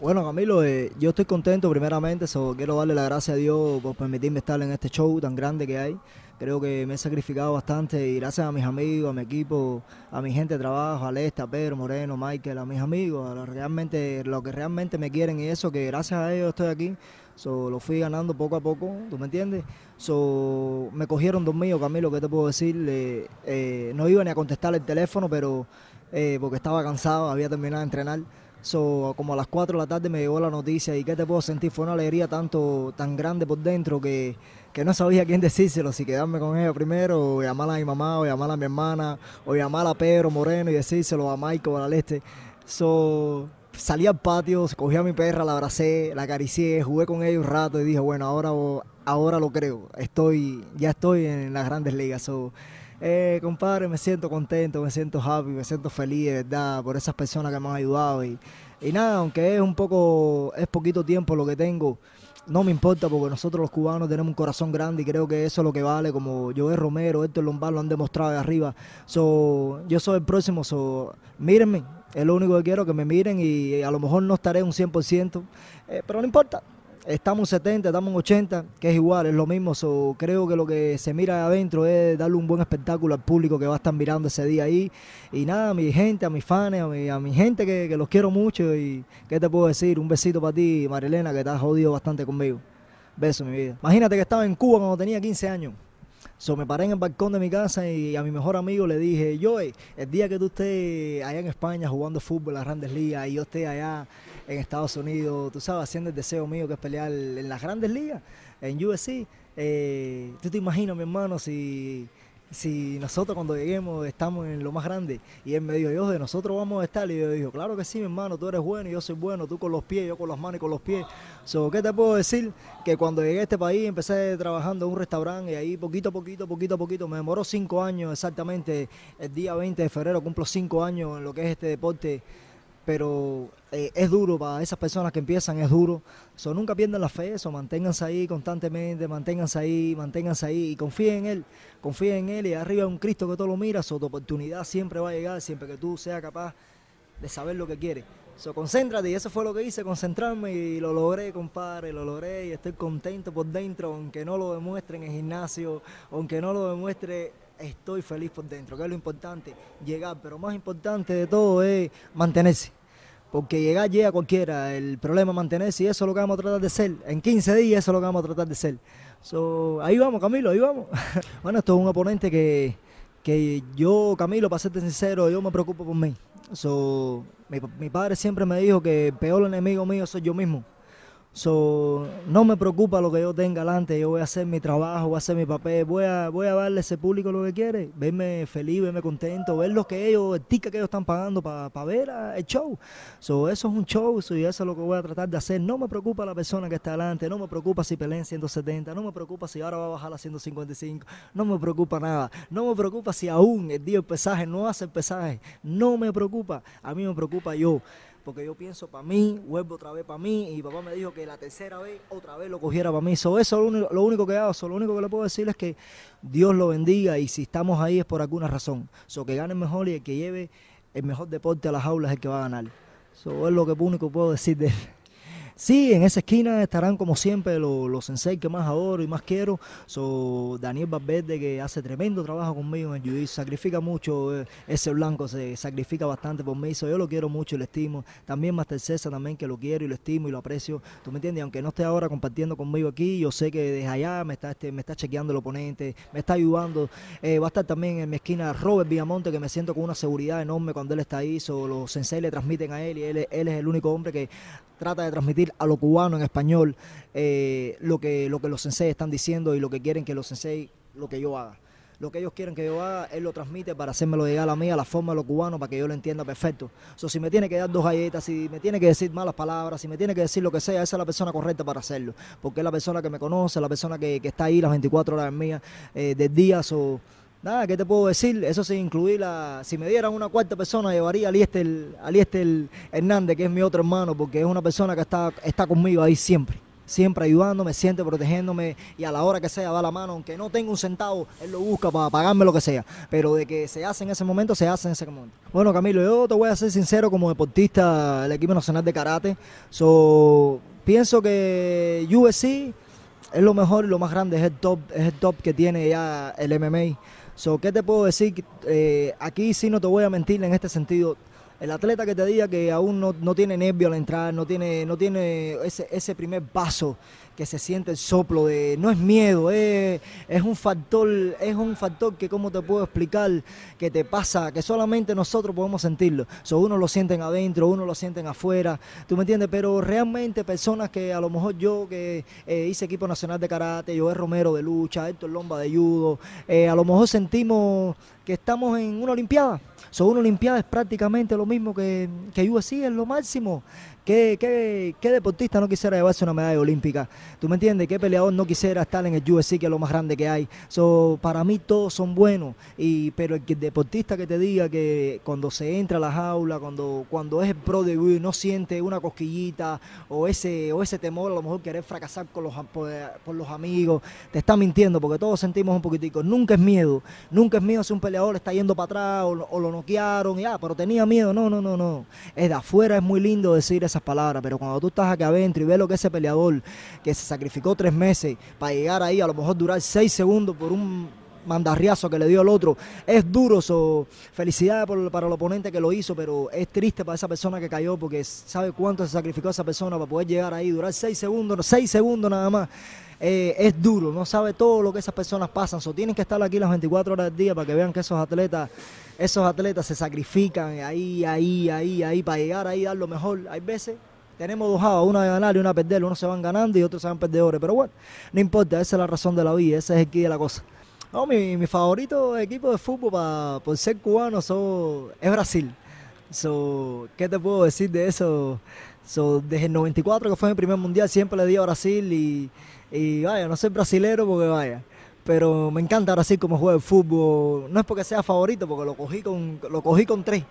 Bueno, Camilo, eh, yo estoy contento primeramente, quiero darle la gracia a Dios por permitirme estar en este show tan grande que hay. Creo que me he sacrificado bastante y gracias a mis amigos, a mi equipo, a mi gente de trabajo, a Lesta, Pedro, Moreno, Michael, a mis amigos, a los, realmente, lo que realmente me quieren y eso, que gracias a ellos estoy aquí. lo fui ganando poco a poco, ¿tú me entiendes? me cogieron dos míos, Camilo, ¿qué te puedo decir? Eh, eh, no iba ni a contestar el teléfono, pero porque estaba cansado, había terminado de entrenar. So, como a las 4 de la tarde me llegó la noticia y qué te puedo sentir, fue una alegría tanto, tan grande por dentro que, no sabía quién decírselo, si quedarme con ella primero, o llamar a mi mamá, o llamarla a mi hermana, o llamar a Pedro Moreno y decírselo a Michael, a la Leste. So, salí al patio, cogí a mi perra, la abracé, la acaricié, jugué con ella un rato y dije, bueno, ahora, ahora lo creo, estoy, ya estoy en las grandes ligas. So, eh, compadre, me siento contento, me siento happy, me siento feliz, verdad, por esas personas que me han ayudado. Y, y nada, aunque es un poco, es poquito tiempo lo que tengo, no me importa porque nosotros los cubanos tenemos un corazón grande y creo que eso es lo que vale, como yo es Romero, Héctor Lombard lo han demostrado de arriba. So, yo soy el próximo, so, mírenme, es lo único que quiero, que me miren y a lo mejor no estaré un 100%, eh, pero no importa, estamos en 70, estamos en 80, que es igual, es lo mismo. creo que lo que se mira adentro es darle un buen espectáculo al público que va a estar mirando ese día ahí. Y nada, a mi gente, a mis fans, a mi, gente que, los quiero mucho. Y qué te puedo decir, un besito para ti, Marilena, que te has jodido bastante conmigo. Beso, mi vida. Imagínate que estaba en Cuba cuando tenía 15 años. me paré en el balcón de mi casa y a mi mejor amigo le dije, Joey, el día que tú estés allá en España jugando fútbol las grandes ligas y yo esté allá en Estados Unidos, tú sabes, haciendo el deseo mío que es pelear en las grandes ligas, en UFC. Eh, tú te imaginas, mi hermano, si si nosotros cuando lleguemos estamos en lo más grande. Y él me dijo, yo de nosotros vamos a estar. Y yo digo, claro que sí, mi hermano, tú eres bueno, y yo soy bueno, tú con los pies, yo con las manos y con los pies. So, ¿Qué te puedo decir? Que cuando llegué a este país empecé trabajando en un restaurante y ahí poquito a poquito, poquito a poquito, me demoró cinco años exactamente. El día 20 de febrero cumplo cinco años en lo que es este deporte pero eh, es duro para esas personas que empiezan, es duro. nunca pierdan la fe, eso, manténganse ahí constantemente, manténganse ahí, manténganse ahí y confíen en Él, confíen en Él y arriba un Cristo que todo lo mira, su oportunidad siempre va a llegar, siempre que tú seas capaz de saber lo que quieres. So, concéntrate y eso fue lo que hice, concentrarme y lo logré, compadre, lo logré y estoy contento por dentro, aunque no lo demuestre en el gimnasio, aunque no lo demuestre estoy feliz por dentro, que es lo importante, llegar, pero más importante de todo es mantenerse. Porque llegar llega cualquiera, el problema es mantenerse y eso es lo que vamos a tratar de ser. En 15 días eso es lo que vamos a tratar de ser. ahí vamos, Camilo, ahí vamos. bueno, esto es un oponente que, yo, Camilo, para serte sincero, yo me preocupo por mí. mi, padre siempre me dijo que el peor enemigo mío soy yo mismo. So, no me preocupa lo que yo tenga delante yo voy a hacer mi trabajo, voy a hacer mi papel, voy a, voy a darle a ese público lo que quiere, verme feliz, verme contento, ver lo que ellos, el ticket que ellos están pagando para ver el show. So, eso es un show y eso es lo que voy a tratar de hacer. No me preocupa la persona que está adelante, no me preocupa si Pelén 170, no me preocupa si ahora va a bajar a 155, no me preocupa nada, no me preocupa si aún el día pesaje no hace el pesaje, no me preocupa, a mí me preocupa yo porque yo pienso para mí, vuelvo otra vez para mí, y papá me dijo que la tercera vez otra vez lo cogiera para mí. So, eso es lo único, que hago, so, lo único que le puedo decir es que Dios lo bendiga y si estamos ahí es por alguna razón. So, que gane mejor y el que lleve el mejor deporte a las aulas es el que va a ganar. Eso es lo que único puedo decir de él. Sí, en esa esquina estarán como siempre los, los sensei que más adoro y más quiero. So, Daniel Valverde que hace tremendo trabajo conmigo en el sacrifica mucho, eh, ese blanco se sacrifica bastante por mí, yo lo quiero mucho y lo estimo. También Master César también que lo quiero y lo estimo y lo aprecio, ¿tú me entiendes? Aunque no esté ahora compartiendo conmigo aquí, yo sé que desde allá me está, este, me está chequeando el oponente, me está ayudando. Eh, va a estar también en mi esquina Robert Villamonte que me siento con una seguridad enorme cuando él está ahí, so, los sensei le transmiten a él y él, él es el único hombre que trata de transmitir a los cubanos en español eh, lo, que, lo que los senseis están diciendo y lo que quieren que los senseis, lo que yo haga. Lo que ellos quieren que yo haga, él lo transmite para hacérmelo llegar a mí, a la forma de los cubanos, para que yo lo entienda perfecto. O si me tiene que dar dos galletas, si me tiene que decir malas palabras, si me tiene que decir lo que sea, esa es la persona correcta para hacerlo. Porque es la persona que me conoce, la persona que, está ahí las 24 horas mías eh, de días o Nada, ¿qué te puedo decir? Eso sin incluir la... Si me dieran una cuarta persona, llevaría a Liestel Hernández, que es mi otro hermano, porque es una persona que está, está conmigo ahí siempre. Siempre ayudándome, siempre protegiéndome y a la hora que sea da la mano, aunque no tenga un centavo, él lo busca para pagarme lo que sea. Pero de que se hace en ese momento, se hace en ese momento. Bueno, Camilo, yo te voy a ser sincero como deportista del equipo nacional de karate. pienso que UFC es lo mejor, y lo más grande, es el top, es el top que tiene ya el MMA. So, ¿Qué te puedo decir? Eh, aquí sí no te voy a mentir en este sentido. El atleta que te diga que aún no, tiene nervio al entrar, no tiene, no tiene ese, ese primer paso que se siente el soplo de no es miedo es, eh, es un factor es un factor que como te puedo explicar que te pasa que solamente nosotros podemos sentirlo so, uno lo sienten adentro uno lo sienten afuera tú me entiendes pero realmente personas que a lo mejor yo que eh, hice equipo nacional de karate yo es Romero de lucha Héctor Lomba de judo eh, a lo mejor sentimos que estamos en una olimpiada so, una olimpiada es prácticamente lo mismo que que así, es lo máximo ¿Qué, deportista no quisiera llevarse una medalla olímpica? ¿Tú me entiendes? ¿Qué peleador no quisiera estar en el UFC, que es lo más grande que hay? So, para mí todos son buenos, y, pero el deportista que te diga que cuando se entra a la jaula, cuando, cuando es el pro de y no siente una cosquillita o ese, o ese temor, a lo mejor querer fracasar con los, por, los amigos, te está mintiendo porque todos sentimos un poquitico. Nunca es miedo, nunca es miedo si un peleador está yendo para atrás o, lo noquearon, y, ah, pero tenía miedo. No, no, no, no. Es de afuera, es muy lindo decir eso esas palabras, pero cuando tú estás acá adentro y ves lo que ese peleador que se sacrificó tres meses para llegar ahí, a lo mejor durar seis segundos por un mandarriazo que le dio el otro. Es duro, eso felicidades por, para el oponente que lo hizo, pero es triste para esa persona que cayó porque sabe cuánto se sacrificó esa persona para poder llegar ahí, durar seis segundos, seis segundos nada más. Eh, es duro, no sabe todo lo que esas personas pasan. So, tienen que estar aquí las 24 horas del día para que vean que esos atletas, esos atletas se sacrifican ahí, ahí, ahí, ahí, para llegar ahí dar lo mejor. Hay veces tenemos dos a una de ganar y una de perder, unos se van ganando y otros se van perdedores, pero bueno, no importa, esa es la razón de la vida, esa es el de la cosa. No, mi, favorito equipo de fútbol por ser cubano es Brasil. So, ¿Qué te puedo decir de eso? So, desde el 94, que fue mi primer mundial, siempre le di a Brasil y, vaya, no soy brasilero porque vaya. Pero me encanta Brasil como juega el fútbol. No es porque sea favorito, porque lo cogí con, lo cogí con tres.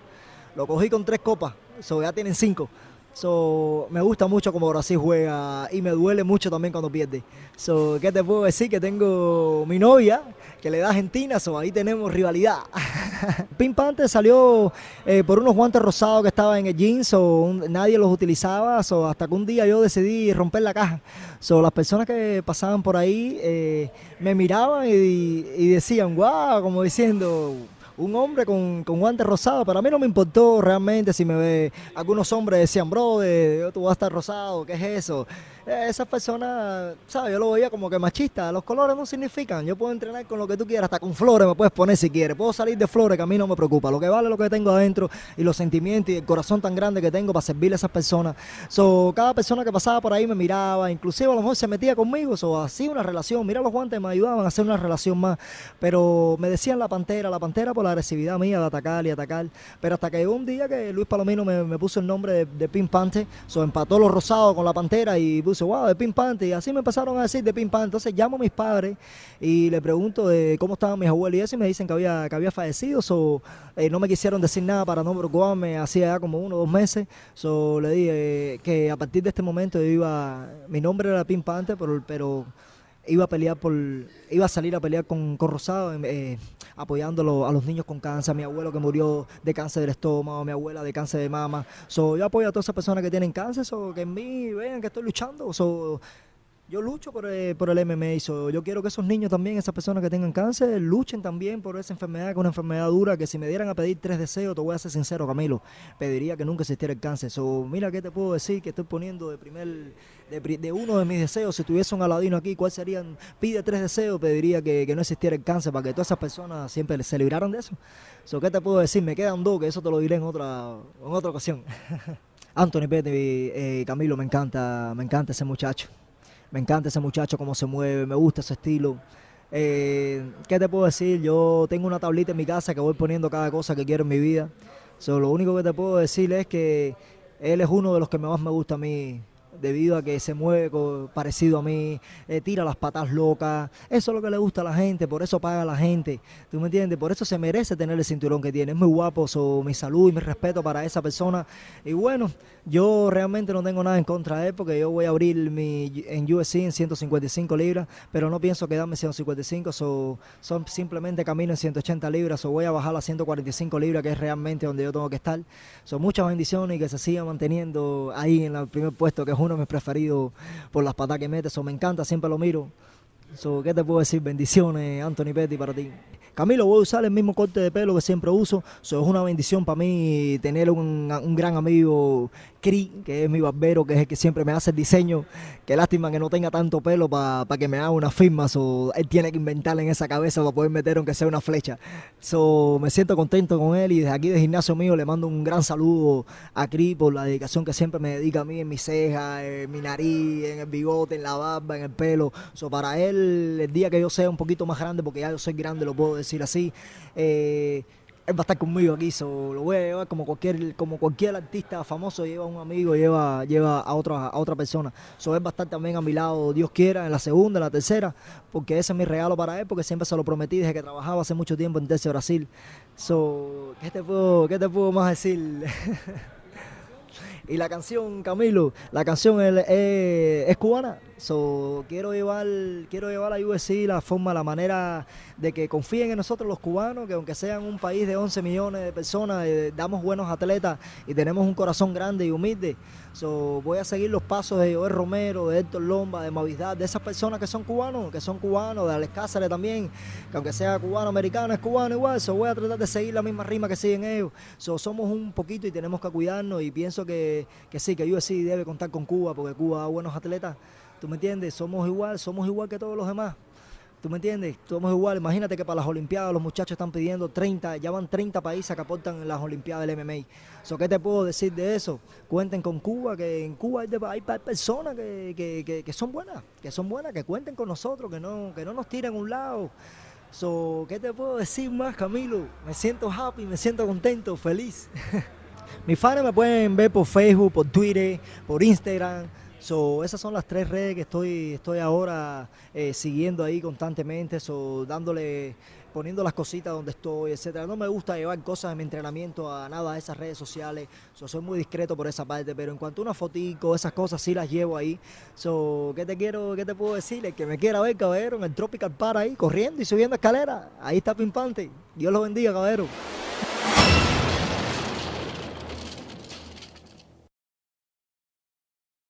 Lo cogí con tres copas. So, ya tienen cinco. So, me gusta mucho como Brasil juega y me duele mucho también cuando pierde. So, ¿Qué te puedo decir? Que tengo mi novia que le da Argentina, so, ahí tenemos rivalidad. Pim Panther salió eh, por unos guantes rosados que estaban en el jeans, so, nadie los utilizaba, so, hasta que un día yo decidí romper la caja. So, las personas que pasaban por ahí eh, me miraban y, decían, guau, como diciendo, un hombre con, con guantes rosados, para mí no me importó realmente si me ve. Algunos hombres decían, bro, tú vas a estar rosado, ¿qué es eso? Eh, esas personas, ¿sabes? Yo lo veía como que machista. Los colores no significan. Yo puedo entrenar con lo que tú quieras, hasta con flores me puedes poner si quieres. Puedo salir de flores, que a mí no me preocupa. Lo que vale lo que tengo adentro y los sentimientos y el corazón tan grande que tengo para servir a esas personas. So, cada persona que pasaba por ahí me miraba, inclusive a lo mejor se metía conmigo, o so, así una relación. Mira los guantes, me ayudaban a hacer una relación más. Pero me decían la pantera, la pantera por la agresividad mía de atacar y atacar. Pero hasta que un día que Luis Palomino me, puso el nombre de, de Pink Panther, empató los rosados con la pantera y wow, de Pimpante Y así me pasaron a decir de Pimpante Entonces llamo a mis padres y le pregunto de cómo estaban mis abuelos y me dicen que había, que había fallecido. So, eh, no me quisieron decir nada para no preocuparme, hacía como uno o dos meses. So, le dije eh, que a partir de este momento yo iba, mi nombre era Pimpante pero, pero iba a pelear por, iba a salir a pelear con, con Rosado. Eh, apoyándolo a los niños con cáncer, mi abuelo que murió de cáncer del estómago, mi abuela de cáncer de mama. So, yo apoyo a todas esas personas que tienen cáncer, so, que en mí vean que estoy luchando. Yo lucho por el, eh, por el MMA, yo quiero que esos niños también, esas personas que tengan cáncer, luchen también por esa enfermedad, que es una enfermedad dura, que si me dieran a pedir tres deseos, te voy a ser sincero, Camilo, pediría que nunca existiera el cáncer. mira qué te puedo decir, que estoy poniendo de primer, de, uno de mis deseos, si tuviese un aladino aquí, ¿cuál serían? Pide tres deseos, pediría que, no existiera el cáncer, para que todas esas personas siempre se libraran de eso. ¿Qué te puedo decir? Me quedan dos, que eso te lo diré en otra, otra ocasión. Anthony Petty, eh, Camilo, me encanta, me encanta ese muchacho. Me encanta ese muchacho, cómo se mueve, me gusta ese estilo. Eh, ¿Qué te puedo decir? Yo tengo una tablita en mi casa que voy poniendo cada cosa que quiero en mi vida. lo único que te puedo decir es que él es uno de los que más me gusta a mí debido a que se mueve parecido a mí, eh, tira las patas locas. Eso es lo que le gusta a la gente, por eso paga la gente. ¿Tú me entiendes? Por eso se merece tener el cinturón que tiene. Es muy guapo, so, mi salud y mi respeto para esa persona. Y bueno, yo realmente no tengo nada en contra de él porque yo voy a abrir mi en UFC en 155 libras, pero no pienso quedarme en 155, son simplemente camino en 180 libras, o voy a bajar a 145 libras, que es realmente donde yo tengo que estar. Son muchas bendiciones y que se siga manteniendo ahí en el primer puesto que es uno de mis preferidos por las patas que mete, eso me encanta, siempre lo miro. So, ¿Qué te puedo decir? Bendiciones, Anthony Petty, para ti. Camilo, voy a usar el mismo corte de pelo que siempre uso. eso es una bendición para mí tener un, un gran amigo Cri, que es mi barbero, que es el que siempre me hace el diseño. Qué lástima que no tenga tanto pelo para que me haga unas firmas. O él tiene que inventar en esa cabeza para poder meter aunque sea una flecha. So, me siento contento con él y desde aquí de gimnasio mío le mando un gran saludo a Cri por la dedicación que siempre me dedica a mí en mi ceja, en mi nariz, en el bigote, en la barba, en el pelo. So, para él, el día que yo sea un poquito más grande, porque ya yo soy grande, lo puedo decir así. Eh, él va a estar conmigo aquí, so, lo voy a llevar como cualquier, como cualquier artista famoso lleva a un amigo, lleva, lleva a otra, a otra persona. So, él va a también a mi lado, Dios quiera, en la segunda, en la tercera, porque ese es mi regalo para él, porque siempre se lo prometí desde que trabajaba hace mucho tiempo en Terce Brasil. So, ¿qué te puedo, qué te puedo más decir? Y la canción, Camilo, la canción es, cubana. quiero llevar quiero llevar a la forma, la manera de que confíen en nosotros los cubanos, que aunque sean un país de 11 millones de personas, eh, damos buenos atletas y tenemos un corazón grande y humilde voy a seguir los pasos de Joel Romero, de Héctor Lomba, de Mavidad, de esas personas que son cubanos, que son cubanos, de Alex Cáceres también, que aunque sea cubano, americano, es cubano igual. voy a tratar de seguir la misma rima que siguen ellos. somos un poquito y tenemos que cuidarnos y pienso que, que sí, que yo sí debe contar con Cuba porque Cuba da buenos atletas. ¿Tú me entiendes? Somos igual, somos igual que todos los demás. ¿Tú me entiendes? estamos igual. Imagínate que para las Olimpiadas los muchachos están pidiendo 30, ya van 30 países que aportan en las Olimpiadas del MMA. So, ¿Qué te puedo decir de eso? Cuenten con Cuba, que en Cuba hay, personas que, son buenas, que son buenas, que cuenten con nosotros, que no, que no nos tiren a un lado. So, ¿Qué te puedo decir más, Camilo? Me siento happy, me siento contento, feliz. Mis fans me pueden ver por Facebook, por Twitter, por Instagram. So, esas son las tres redes que estoy, estoy ahora eh, siguiendo ahí constantemente, so, dándole, poniendo las cositas donde estoy, etcétera. No me gusta llevar cosas de mi entrenamiento a nada a esas redes sociales, so, soy muy discreto por esa parte, pero en cuanto a una fotico, esas cosas sí las llevo ahí. So, ¿qué te quiero, qué te puedo decir? que me quiera ver, caballero, en el Tropical Par ahí, corriendo y subiendo escaleras ahí está Pimpante. Dios los bendiga, caballero.